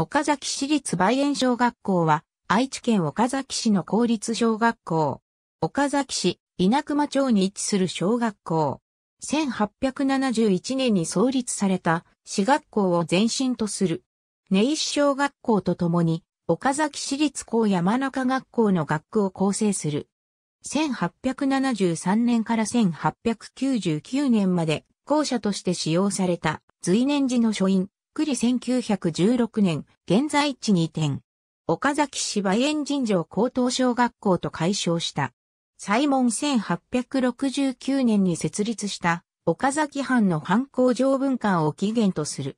岡崎市立梅園小学校は、愛知県岡崎市の公立小学校。岡崎市稲熊町に位置する小学校。1871年に創立された市学校を前身とする。根石小学校とともに、岡崎市立高山中学校の学区を構成する。1873年から1899年まで校舎として使用された随年寺の書院、くり1916年、現在地に移転。岡崎市園人城高等小学校と解消した。西門1869年に設立した岡崎藩の藩校常文館を起源とする。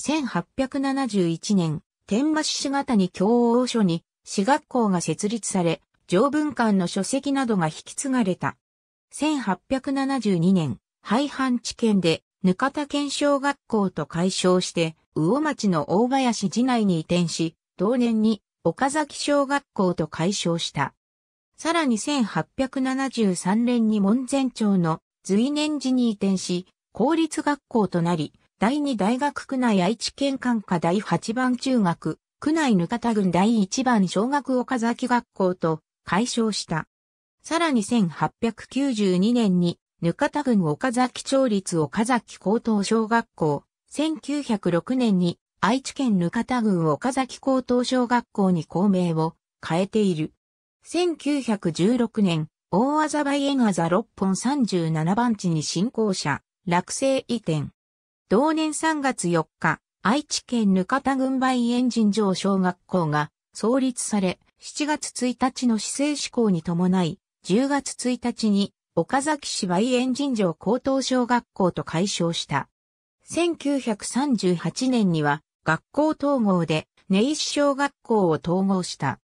1871年、天橋市方に教王書に私学校が設立され、常文館の書籍などが引き継がれた。1872年、廃藩置県でかた県小学校と改称して、魚町の大林寺内に移転し、同年に岡崎小学校と改称した。さらに1873年に門前町の随年寺に移転し、公立学校となり、第二大学区内愛知県管下第8番中学、区内ぬかた郡第1番小学岡崎学校と改称した。さらに1892年にぬかた郡岡崎町立岡崎高等小学校、1906年に愛知県ぬかた郡岡崎高等小学校に校名を変えている。1916年、大麻バイエガザ6本37番地に新校舎、落成移転。同年3月4日、愛知県ぬかた郡梅園ン城小学校が創立され、7月1日の市政施行に伴い、10月1日に岡崎市梅園尋常高等小学校と解消した。1938年には学校統合で根石小学校を統合した。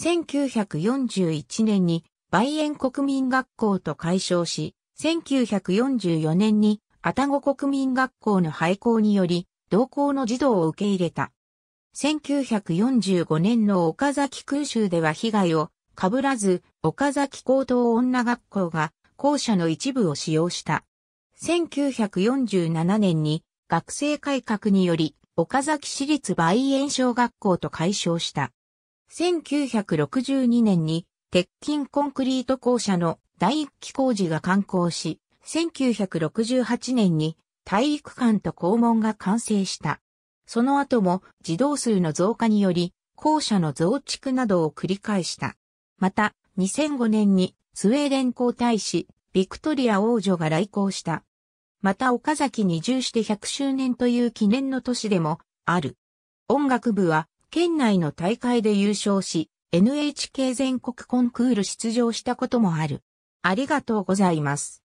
1941年に梅園国民学校と解消し、1944年に愛宕国民学校の廃校により、同校の児童を受け入れた。1945年の岡崎空襲では被害を被らず、岡崎高等女学校が校舎の一部を使用した。1947年に学生改革により岡崎市立梅園小学校と解消した。1962年に鉄筋コンクリート校舎の第一期工事が完工し、1968年に体育館と校門が完成した。その後も児童数の増加により、校舎の増築などを繰り返した。また、2005年にスウェーデン皇太子、ビクトリア王女が来航した。また岡崎に住して100周年という記念の年でもある。音楽部は県内の大会で優勝し、NHK 全国コンクール出場したこともある。ありがとうございます。